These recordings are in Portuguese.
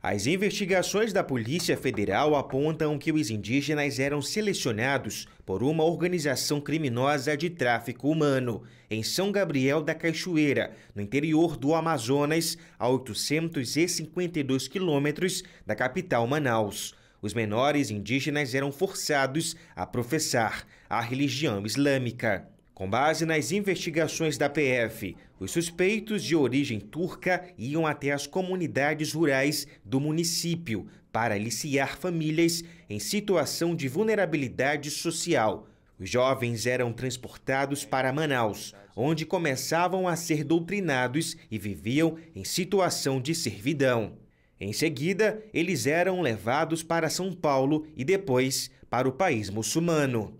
As investigações da Polícia Federal apontam que os indígenas eram selecionados por uma organização criminosa de tráfico humano em São Gabriel da Cachoeira, no interior do Amazonas, a 852 quilômetros da capital Manaus. Os menores indígenas eram forçados a professar a religião islâmica. Com base nas investigações da PF, os suspeitos de origem turca iam até as comunidades rurais do município para aliciar famílias em situação de vulnerabilidade social. Os jovens eram transportados para Manaus, onde começavam a ser doutrinados e viviam em situação de servidão. Em seguida, eles eram levados para São Paulo e depois para o país muçulmano.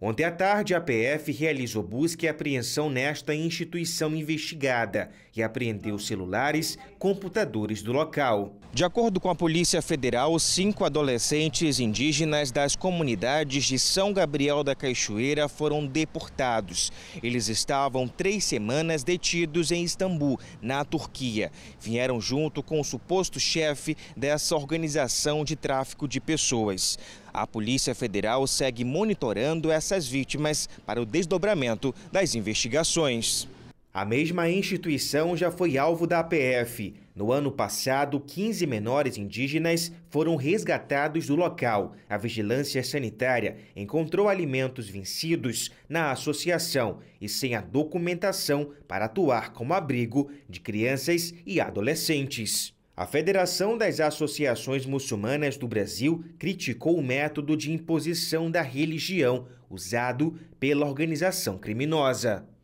Ontem à tarde, a PF realizou busca e apreensão nesta instituição investigada e apreendeu celulares, computadores do local. De acordo com a Polícia Federal, cinco adolescentes indígenas das comunidades de São Gabriel da Cachoeira foram deportados. Eles estavam três semanas detidos em Istambul, na Turquia. Vieram junto com o suposto chefe dessa organização de tráfico de pessoas. A Polícia Federal segue monitorando essas vítimas para o desdobramento das investigações. A mesma instituição já foi alvo da APF. No ano passado, 15 menores indígenas foram resgatados do local. A Vigilância Sanitária encontrou alimentos vencidos na associação e sem a documentação para atuar como abrigo de crianças e adolescentes. A Federação das Associações Muçulmanas do Brasil criticou o método de imposição da religião usado pela organização criminosa.